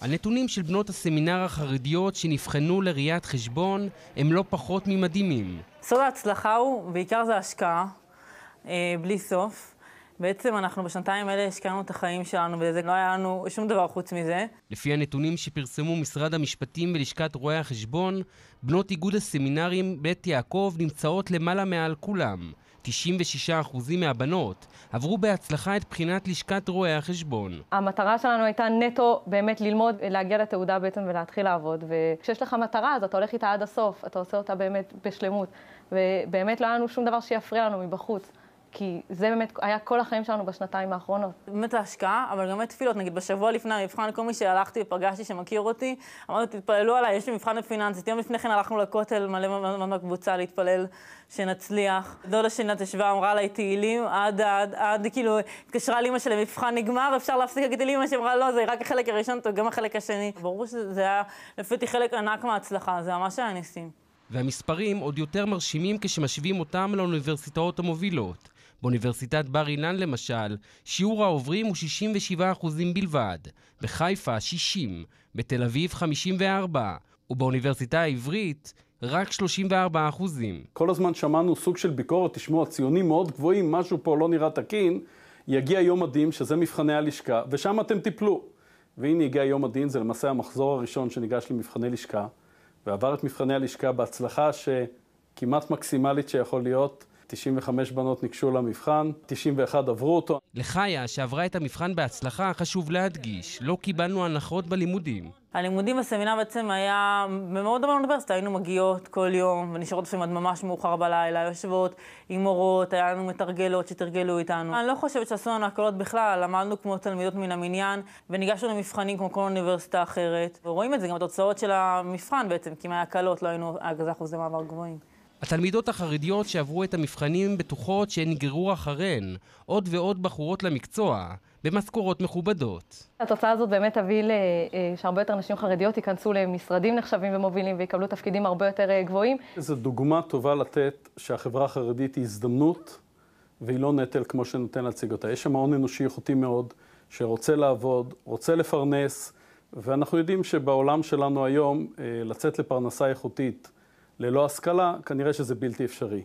על נתונים של בנות הסמינר החרדיות שנבחנו לראיית חשבון הם לא פחות ממדהימים. סוד ההצלחה הוא, בעיקר זה השקעה, אה, בלי סוף. בעצם אנחנו בשנתיים האלה השקענו את החיים שלנו וזה לא היה לנו שום דבר חוץ מזה. לפי הנתונים שפרסמו משרד המשפטים ולשכת רואי החשבון, בנות איגוד הסמינרים בית יעקב נמצאות למעלה מעל כולם. 96% מהבנות עברו בהצלחה את בחינת לשכת רואי החשבון. המטרה שלנו הייתה נטו באמת ללמוד, להגיע לתעודה בעצם ולהתחיל לעבוד. וכשיש לך מטרה, אז אתה הולך איתה עד הסוף, אתה עושה אותה באמת בשלמות. ובאמת לא היה לנו שום דבר שיפריע לנו מבחוץ. כי זה באמת היה כל החיים שלנו בשנתיים האחרונות. באמת ההשקעה, אבל גם תפילות. נגיד, בשבוע לפני המבחן, כל מי שהלכתי ופגשתי שמכיר אותי, אמרנו, תתפללו עליי, יש לי מבחן בפיננסית. יום לפני כן הלכנו לכותל מלא מהקבוצה להתפלל שנצליח. דודה שלי נת ישבה, אמרה לה, תהילים, עד, עד, עד, כאילו, התקשרה לאמא שלי, מבחן נגמר, אפשר להפסיק להגיד לאמא שאמרה, לא, זה רק החלק הראשון, טוב, גם החלק השני. ברור שזה היה, לפי חלק ענק מההצלחה, זה ממש היה ניסים. והמספרים עוד יותר מרשימים כשמשווים אותם לאוניברסיטאות המובילות. באוניברסיטת בר אילן למשל, שיעור העוברים הוא 67% בלבד, בחיפה 60, בתל אביב 54, ובאוניברסיטה העברית רק 34 כל הזמן שמענו סוג של ביקורת, תשמעו, הציונים מאוד גבוהים, משהו פה לא נראה תקין, יגיע יום הדין, שזה מבחני הלשכה, ושם אתם תיפלו. והנה הגיע יום הדין, זה למעשה המחזור הראשון שניגש למבחני לשכה, ועבר את מבחני הלשכה בהצלחה שכמעט מקסימלית שיכול להיות. 95 בנות ניגשו למבחן, 91 עברו אותו. לחיה, שעברה את המבחן בהצלחה, חשוב להדגיש, לא קיבלנו הנחות בלימודים. הלימודים בסמינר בעצם היה מאוד דומה לאוניברסיטה, היינו מגיעות כל יום ונשארות לפעמים עד ממש מאוחר בלילה, יושבות עם מורות, היה לנו מתרגלות שתרגלו איתנו. אני לא חושבת שעשו לנו הקלות בכלל, למדנו כמו תלמידות מן המניין וניגשנו למבחנים כמו כל אוניברסיטה אחרת. ורואים את זה גם בתוצאות של המבחן בעצם, כי אם היה הקלות לא היינו כזה אה, אחוזי מעבר גבוהים. התלמידות החרדיות שעברו את המבחנים בטוחות שהן נגררו אחריהן, עוד ועוד בחורות למקצוע, במשכורות מכובדות. התוצאה הזאת באמת תביא אה, שהרבה יותר נשים חרדיות ייכנסו למשרדים נחשבים ומובילים ויקבלו תפקידים הרבה יותר אה, גבוהים. זו דוגמה טובה לתת שהחברה החרדית היא הזדמנות והיא לא נטל כמו שנותן להציג אותה. יש שם הון אנושי איכותי מאוד, שרוצה לעבוד, רוצה לפרנס, ואנחנו יודעים שבעולם שלנו היום אה, לצאת לפרנסה איכותית ללא השכלה, כנראה שזה בלתי אפשרי.